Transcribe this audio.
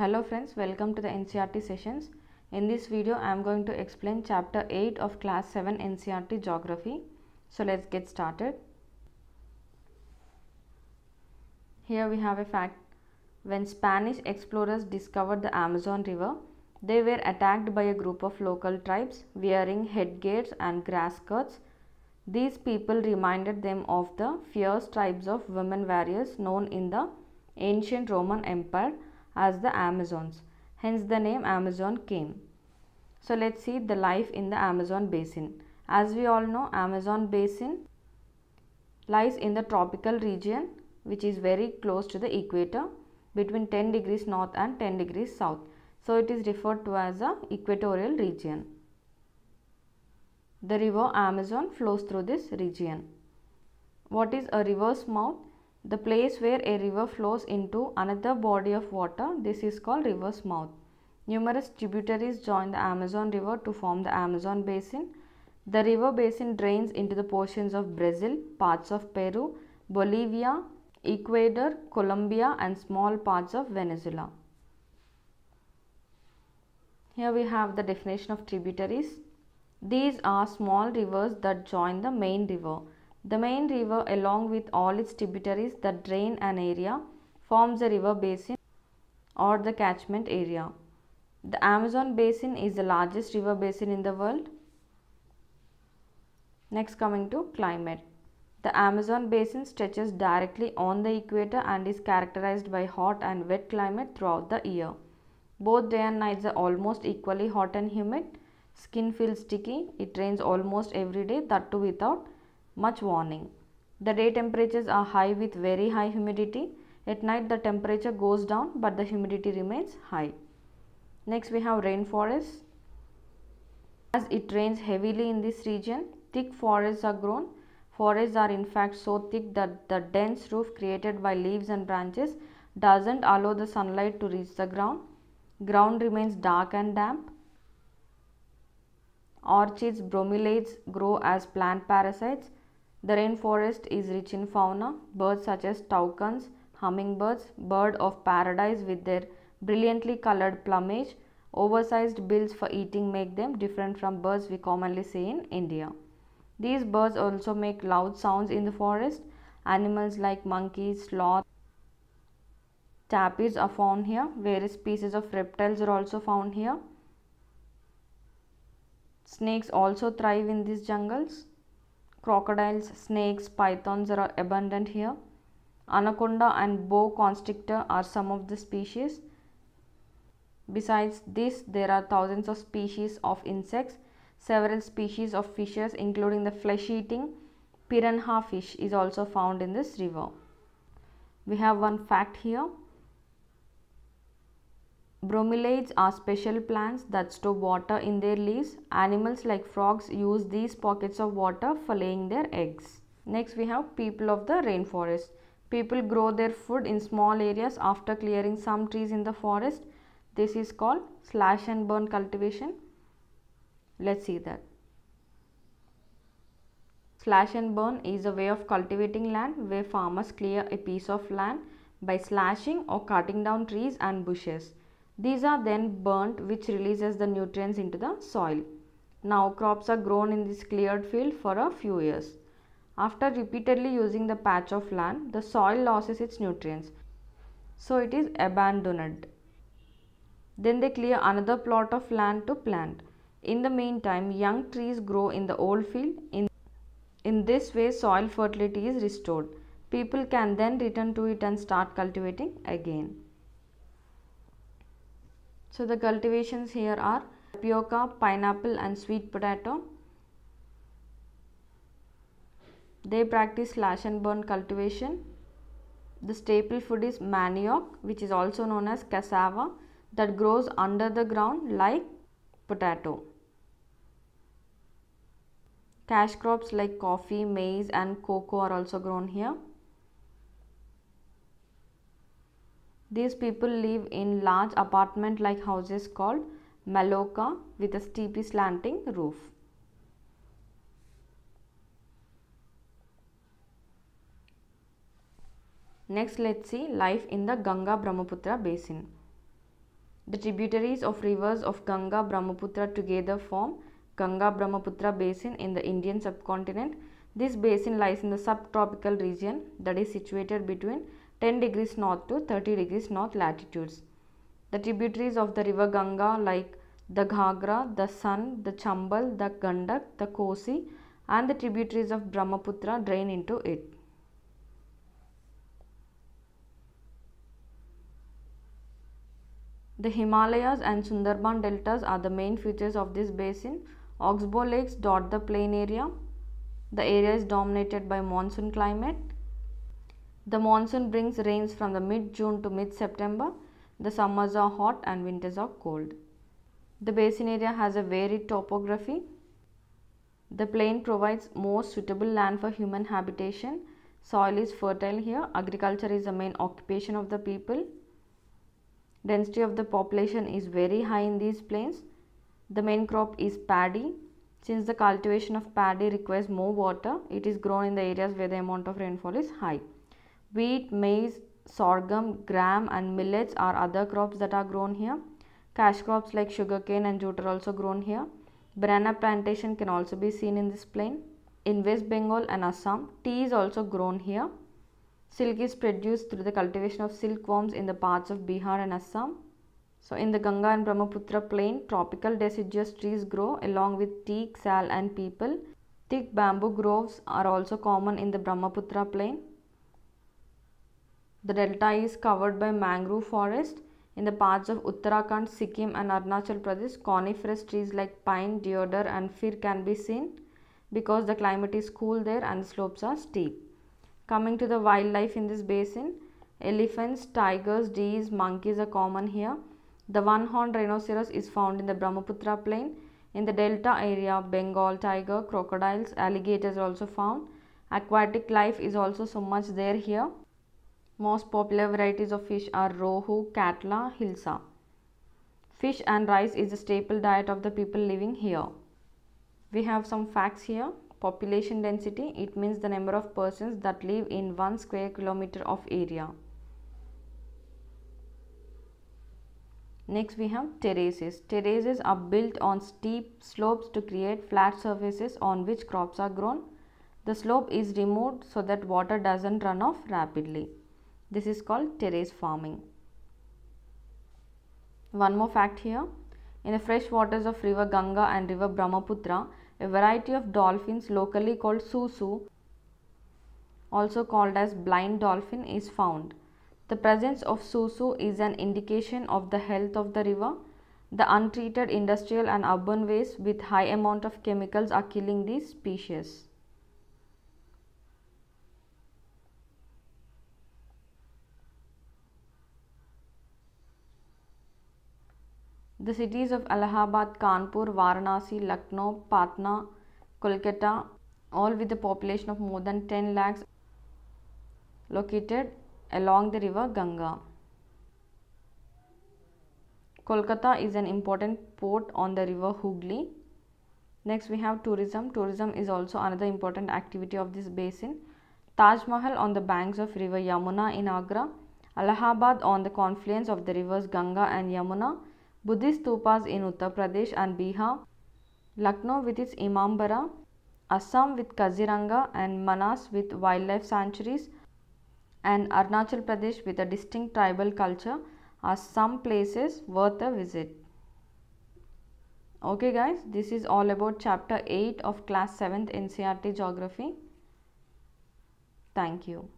Hello friends, welcome to the NCRT sessions. In this video, I am going to explain chapter 8 of class 7 NCRT Geography. So let's get started. Here we have a fact. When Spanish explorers discovered the Amazon River, they were attacked by a group of local tribes wearing headgears and grass skirts. These people reminded them of the fierce tribes of women warriors known in the ancient Roman Empire as the Amazons. Hence the name Amazon came. So let's see the life in the Amazon basin. As we all know, Amazon basin lies in the tropical region which is very close to the equator between 10 degrees north and 10 degrees south. So it is referred to as a equatorial region. The river Amazon flows through this region. What is a river's mouth? the place where a river flows into another body of water this is called river's mouth numerous tributaries join the amazon river to form the amazon basin the river basin drains into the portions of brazil parts of peru bolivia ecuador colombia and small parts of venezuela here we have the definition of tributaries these are small rivers that join the main river the main river along with all its tributaries that drain an area forms a river basin or the catchment area. The Amazon basin is the largest river basin in the world. Next coming to climate. The Amazon basin stretches directly on the equator and is characterized by hot and wet climate throughout the year. Both day and nights are almost equally hot and humid. Skin feels sticky. It rains almost every day that too without much warning. The day temperatures are high with very high humidity. At night the temperature goes down but the humidity remains high. Next we have rainforests. As it rains heavily in this region, thick forests are grown. Forests are in fact so thick that the dense roof created by leaves and branches doesn't allow the sunlight to reach the ground. Ground remains dark and damp. Orchids, bromeliads grow as plant parasites. The rainforest is rich in fauna, birds such as toucans, hummingbirds, bird of paradise with their brilliantly colored plumage, oversized bills for eating make them different from birds we commonly see in India. These birds also make loud sounds in the forest. Animals like monkeys, sloths, tapirs are found here. Various species of reptiles are also found here. Snakes also thrive in these jungles. Crocodiles, snakes, pythons are abundant here. Anaconda and boa constrictor are some of the species. Besides this, there are thousands of species of insects, several species of fishes including the flesh-eating piranha fish is also found in this river. We have one fact here. Bromeliads are special plants that store water in their leaves. Animals like frogs use these pockets of water for laying their eggs. Next we have people of the rainforest. People grow their food in small areas after clearing some trees in the forest. This is called slash and burn cultivation. Let's see that. Slash and burn is a way of cultivating land where farmers clear a piece of land by slashing or cutting down trees and bushes. These are then burnt which releases the nutrients into the soil. Now crops are grown in this cleared field for a few years. After repeatedly using the patch of land, the soil loses its nutrients. So it is abandoned. Then they clear another plot of land to plant. In the meantime, young trees grow in the old field. In, in this way, soil fertility is restored. People can then return to it and start cultivating again. So the cultivations here are tapioca, pineapple and sweet potato. They practice slash and burn cultivation. The staple food is manioc which is also known as cassava that grows under the ground like potato. Cash crops like coffee, maize and cocoa are also grown here. These people live in large apartment like houses called maloka with a steeply slanting roof. Next let's see life in the Ganga Brahmaputra basin. The tributaries of rivers of Ganga Brahmaputra together form Ganga Brahmaputra basin in the Indian subcontinent. This basin lies in the subtropical region that is situated between 10 degrees north to 30 degrees north latitudes. The tributaries of the river Ganga like the Ghagra, the Sun, the Chambal, the Gandak, the Kosi and the tributaries of Brahmaputra drain into it. The Himalayas and Sundarban deltas are the main features of this basin. Oxbow lakes dot the plain area. The area is dominated by monsoon climate. The monsoon brings rains from the mid-June to mid-September. The summers are hot and winters are cold. The basin area has a varied topography. The plain provides more suitable land for human habitation. Soil is fertile here. Agriculture is the main occupation of the people. Density of the population is very high in these plains. The main crop is paddy. Since the cultivation of paddy requires more water, it is grown in the areas where the amount of rainfall is high. Wheat, maize, sorghum, gram and millets are other crops that are grown here. Cash crops like sugarcane and jute are also grown here. Banana plantation can also be seen in this plain. In West Bengal and Assam, tea is also grown here. Silk is produced through the cultivation of silkworms in the parts of Bihar and Assam. So in the Ganga and Brahmaputra plain, tropical deciduous trees grow along with teak, sal and people. Thick bamboo groves are also common in the Brahmaputra plain. The delta is covered by mangrove forest. In the parts of Uttarakhand, Sikkim and Arunachal Pradesh, coniferous trees like pine, deodar and fir can be seen because the climate is cool there and slopes are steep. Coming to the wildlife in this basin, elephants, tigers, deers, monkeys are common here. The one-horned rhinoceros is found in the Brahmaputra plain. In the delta area, Bengal tiger, crocodiles, alligators are also found. Aquatic life is also so much there here. Most popular varieties of fish are Rohu, Katla, Hilsa. Fish and rice is a staple diet of the people living here. We have some facts here. Population density, it means the number of persons that live in 1 square kilometer of area. Next we have terraces. Terraces are built on steep slopes to create flat surfaces on which crops are grown. The slope is removed so that water doesn't run off rapidly. This is called terrace farming. One more fact here. In the fresh waters of river Ganga and river Brahmaputra, a variety of dolphins locally called susu, also called as blind dolphin, is found. The presence of susu is an indication of the health of the river. The untreated industrial and urban waste with high amount of chemicals are killing these species. The cities of Allahabad, Kanpur, Varanasi, Lucknow, Patna, Kolkata, all with a population of more than 10 lakhs, located along the river Ganga. Kolkata is an important port on the river Hooghly. Next, we have tourism. Tourism is also another important activity of this basin. Taj Mahal on the banks of river Yamuna in Agra, Allahabad on the confluence of the rivers Ganga and Yamuna, Buddhist stupas in Uttar Pradesh and Bihar, Lucknow with its Imambara, Assam with Kaziranga and Manas with wildlife sanctuaries, and Arunachal Pradesh with a distinct tribal culture are some places worth a visit. Okay guys, this is all about chapter 8 of class 7th NCRT Geography. Thank you.